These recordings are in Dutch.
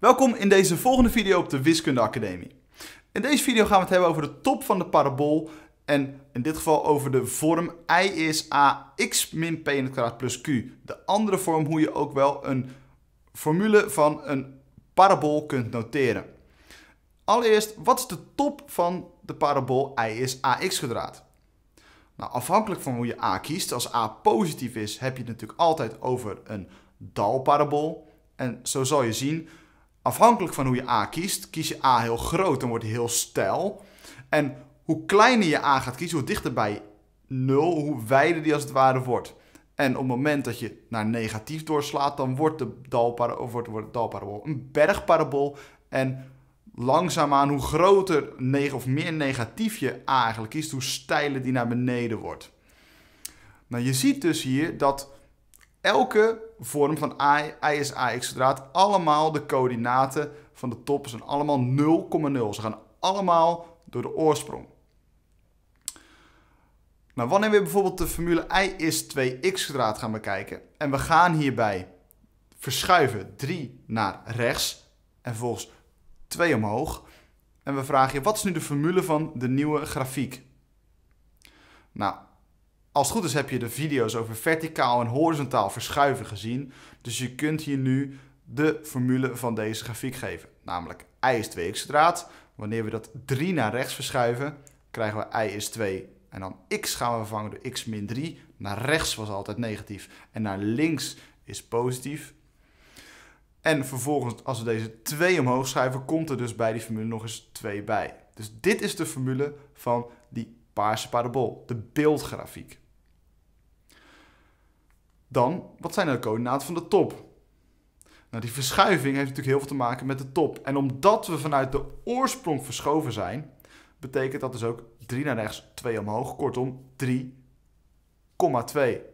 Welkom in deze volgende video op de Wiskunde Academie. In deze video gaan we het hebben over de top van de parabool en in dit geval over de vorm i is a x min p in het kwadraat plus q. De andere vorm hoe je ook wel een formule van een parabool kunt noteren. Allereerst, wat is de top van de parabool i is ax kwadraat? Nou, afhankelijk van hoe je a kiest, als a positief is, heb je het natuurlijk altijd over een dalparabool. En zo zal je zien afhankelijk van hoe je A kiest, kies je A heel groot, dan wordt hij heel stijl. En hoe kleiner je A gaat kiezen, hoe dichter bij 0, hoe wijder die als het ware wordt. En op het moment dat je naar negatief doorslaat, dan wordt de dalparabool een bergparabool. En langzaamaan, hoe groter of meer negatief je A eigenlijk kiest, hoe steiler die naar beneden wordt. Nou, je ziet dus hier dat elke vorm van y is AX kwadraat. Allemaal de coördinaten van de top zijn allemaal 0,0. Ze gaan allemaal door de oorsprong. Nou, wanneer we bijvoorbeeld de formule i is 2x kwadraat gaan bekijken en we gaan hierbij verschuiven 3 naar rechts en volgens 2 omhoog en we vragen je wat is nu de formule van de nieuwe grafiek? Nou, als het goed is heb je de video's over verticaal en horizontaal verschuiven gezien. Dus je kunt hier nu de formule van deze grafiek geven. Namelijk i is 2x Wanneer we dat 3 naar rechts verschuiven, krijgen we i is 2 en dan x gaan we vervangen door x min 3. Naar rechts was altijd negatief en naar links is positief. En vervolgens, als we deze 2 omhoog schuiven, komt er dus bij die formule nog eens 2 bij. Dus dit is de formule van die paarse parabool, de beeldgrafiek. Dan, wat zijn nou de coördinaten van de top? Nou, die verschuiving heeft natuurlijk heel veel te maken met de top. En omdat we vanuit de oorsprong verschoven zijn, betekent dat dus ook 3 naar rechts, 2 omhoog. Kortom, 3,2.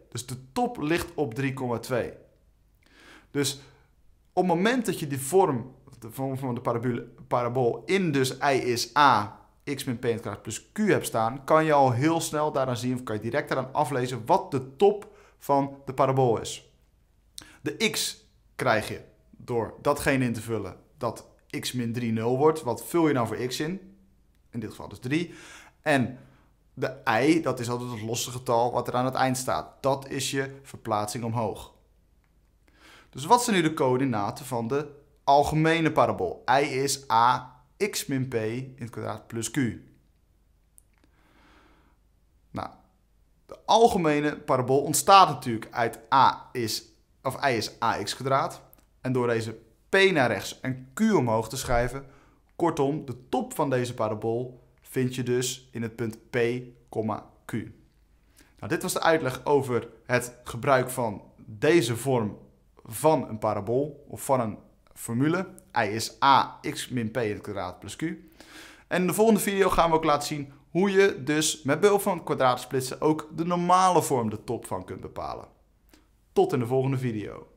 Dus de top ligt op 3,2. Dus op het moment dat je die vorm van de parabool in dus i is a x min p plus q hebt staan, kan je al heel snel daaraan zien, of kan je direct daaraan aflezen wat de top van de parabool is. De x krijg je door datgene in te vullen dat x min 3 0 wordt. Wat vul je nou voor x in? In dit geval dus 3. En de i, dat is altijd het losse getal wat er aan het eind staat. Dat is je verplaatsing omhoog. Dus wat zijn nu de coördinaten van de algemene parabool? i is a x min p in het kwadraat plus q. Nou, de algemene parabool ontstaat natuurlijk uit a is, of i is ax kwadraat. En door deze p naar rechts en q omhoog te schrijven, kortom, de top van deze parabool vind je dus in het punt p, q. Nou, dit was de uitleg over het gebruik van deze vorm van een parabool of van een formule. I is a x min p in het kwadraat plus q. En in de volgende video gaan we ook laten zien hoe je dus met behulp van splitsen ook de normale vorm de top van kunt bepalen. Tot in de volgende video.